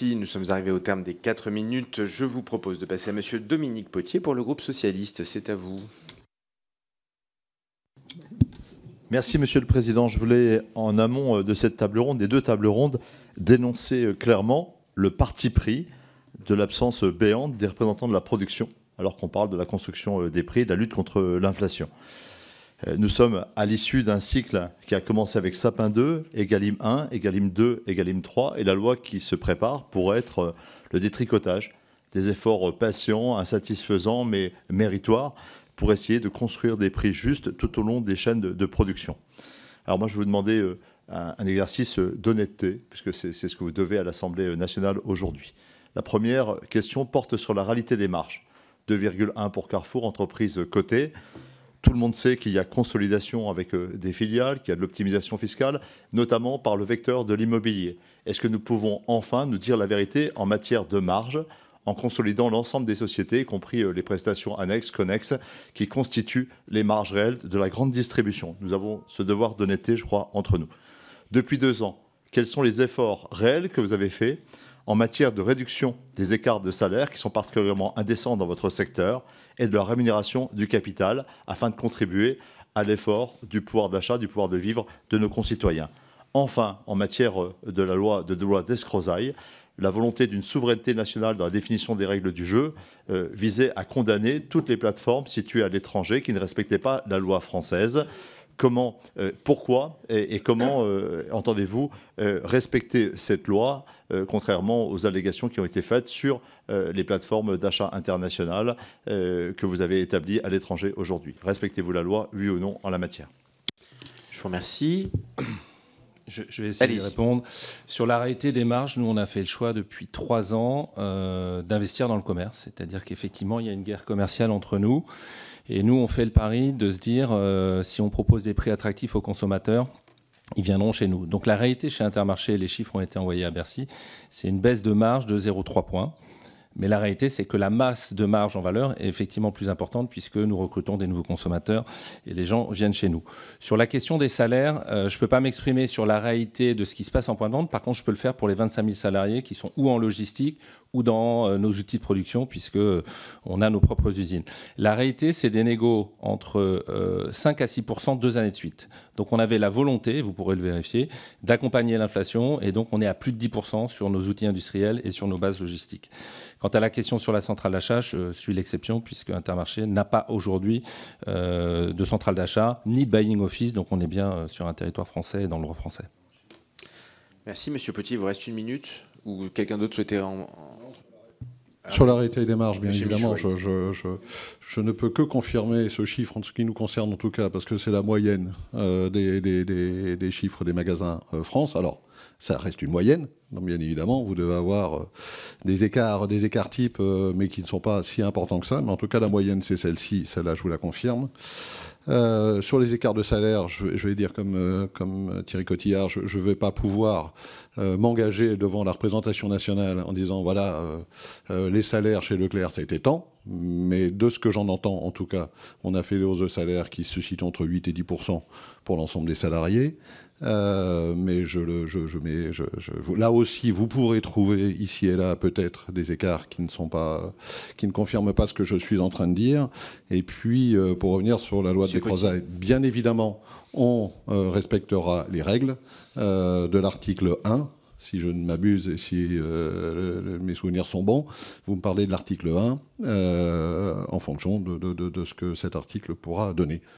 Si nous sommes arrivés au terme des 4 minutes, je vous propose de passer à Monsieur Dominique Potier pour le groupe socialiste. C'est à vous. Merci Monsieur le Président. Je voulais, en amont euh, de cette table ronde, des deux tables rondes, dénoncer euh, clairement le parti pris de l'absence euh, béante des représentants de la production, alors qu'on parle de la construction des prix, et de la lutte contre l'inflation. Euh, nous sommes à l'issue d'un cycle qui a commencé avec Sapin 2, Egalim 1, Egalim 2, Egalim 3, et la loi qui se prépare pour être euh, le détricotage des efforts euh, patients, insatisfaisants, mais méritoires, pour essayer de construire des prix justes tout au long des chaînes de, production. Alors moi, je vais vous demander un, un exercice d'honnêteté, puisque c'est ce que vous devez à l'Assemblée nationale aujourd'hui. La première question porte sur la réalité des marges. 2,1 pour Carrefour, entreprise cotée. Tout le monde sait qu'il y a consolidation avec euh, des filiales, qu'il y a de l'optimisation fiscale, notamment par le vecteur de l'immobilier. Est-ce que nous pouvons enfin nous dire la vérité en matière de marge en consolidant l'ensemble des sociétés, y compris euh, les prestations annexes, connexes, qui constituent les marges réelles de la grande distribution. Nous avons ce devoir d'honnêteté, je crois, entre nous. Depuis deux ans, quels sont les efforts réels que vous avez faits en matière de réduction des écarts de salaire qui sont particulièrement indécents dans votre secteur et de la rémunération du capital afin de contribuer à l'effort du pouvoir d'achat, du pouvoir de vivre de nos concitoyens. Enfin, en matière euh, de la loi de, loi d'escrozaille, la volonté d'une souveraineté nationale dans la définition des règles du jeu euh, visait à condamner toutes les plateformes situées à l'étranger qui ne respectaient pas la loi française comment, euh, pourquoi et, comment euh, entendez-vous euh, respecter cette loi, contrairement aux allégations qui ont été faites sur les plateformes d'achat internationales que vous avez établies à l'étranger aujourd'hui Respectez-vous la loi, oui ou non, en la matière Je vous remercie. Je, vais essayer de répondre. Sur la réalité des marges, nous, on a fait le choix depuis trois ans euh, d'investir dans le commerce. C'est-à-dire qu'effectivement, il y a une guerre commerciale entre nous. Et nous, on fait le pari de se dire, euh, si on propose des prix attractifs aux consommateurs, ils viendront chez nous. Donc la réalité chez Intermarché, les chiffres ont été envoyés à Bercy, c'est une baisse de marge de 0,3 points. Mais la réalité, c'est que la masse de marge en valeur est effectivement plus importante puisque nous recrutons des nouveaux consommateurs et les gens viennent chez nous. Sur la question des salaires, euh, je ne peux pas m'exprimer sur la réalité de ce qui se passe en point de vente. Par contre, je peux le faire pour les 25 000 salariés qui sont ou en logistique ou dans euh, nos outils de production, puisque euh, on a nos propres usines. La réalité, c'est des négos entre 5 euh, à 6 deux années de suite. Donc on avait la volonté, vous pourrez le vérifier, d'accompagner l'inflation, et donc on est à plus de 10 sur nos outils industriels et sur nos bases logistiques. Quant à la question sur la centrale d'achat, je suis l'exception, puisque Intermarché n'a pas aujourd'hui de centrale d'achat ni de buying office, donc on est bien sur un territoire français et dans le droit français. Merci, Monsieur Petit. Il vous reste une minute ou quelqu'un d'autre souhaitait en... Sur réalité des marges, bien évidemment, je, ne peux que confirmer ce chiffre en ce qui nous concerne en tout cas, parce que c'est la moyenne euh, des, des, chiffres des magasins euh, France. Alors, ça reste une moyenne, bien évidemment. Vous devez avoir euh, des écarts, des écarts types, euh, mais qui ne sont pas si importants que ça. Mais en tout cas, la moyenne, c'est celle-ci. Celle-là, je vous la confirme. Euh, sur les écarts de salaire, je, vais dire comme, comme Thierry Cotillard, je ne vais pas pouvoir m'engager devant la représentation nationale en disant voilà, les salaires chez Leclerc, ça a été tant mais de ce que j'en entends, en tout cas, on a fait des hausses de salaire qui suscitent entre 8 et 10 pour l'ensemble des salariés. Euh, mais là aussi, vous pourrez trouver ici et là peut-être des écarts qui ne sont pas, qui ne confirment pas ce que je suis en train de dire. Et puis, euh, pour revenir sur la loi de croisades, bien évidemment, on euh, respectera les règles de l'article 1 si je ne m'abuse et si euh, mes souvenirs sont bons, vous me parlez de l'article 1 euh, en fonction de, ce que cet article pourra donner.